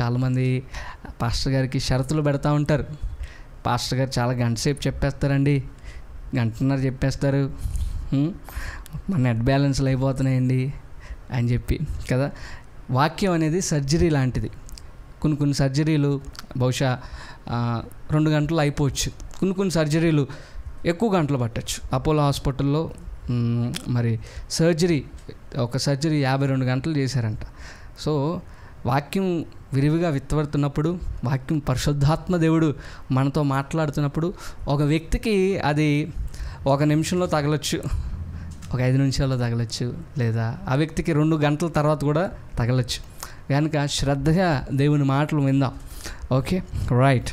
చాలామంది పాస్టర్ గారికి షరతులు పెడతా ఉంటారు పాస్టర్ గారు చాలా గంటసేపు చెప్పేస్తారండి గంటన్నర చెప్పేస్తారు మన నెట్ బ్యాలెన్స్లు అయిపోతున్నాయండి అని చెప్పి కదా వాక్యం అనేది సర్జరీ లాంటిది కొన్ని కొన్ని సర్జరీలు బహుశా రెండు గంటలు అయిపోవచ్చు కొన్ని కొన్ని సర్జరీలు ఎక్కువ గంటలు పట్టచ్చు అపోలో హాస్పిటల్లో మరి సర్జరీ ఒక సర్జరీ యాభై రెండు గంటలు చేశారంట సో వాక్యం విరివిగా విత్తబడుతున్నప్పుడు వాక్యం పరిశుద్ధాత్మ దేవుడు మనతో మాట్లాడుతున్నప్పుడు ఒక వ్యక్తికి అది ఒక నిమిషంలో తగలొచ్చు ఒక ఐదు నిమిషాల్లో తగలొచ్చు లేదా ఆ వ్యక్తికి రెండు గంటల తర్వాత కూడా తగలొచ్చు కనుక శ్రద్ధగా దేవుని మాటలు విందాం ఓకే రైట్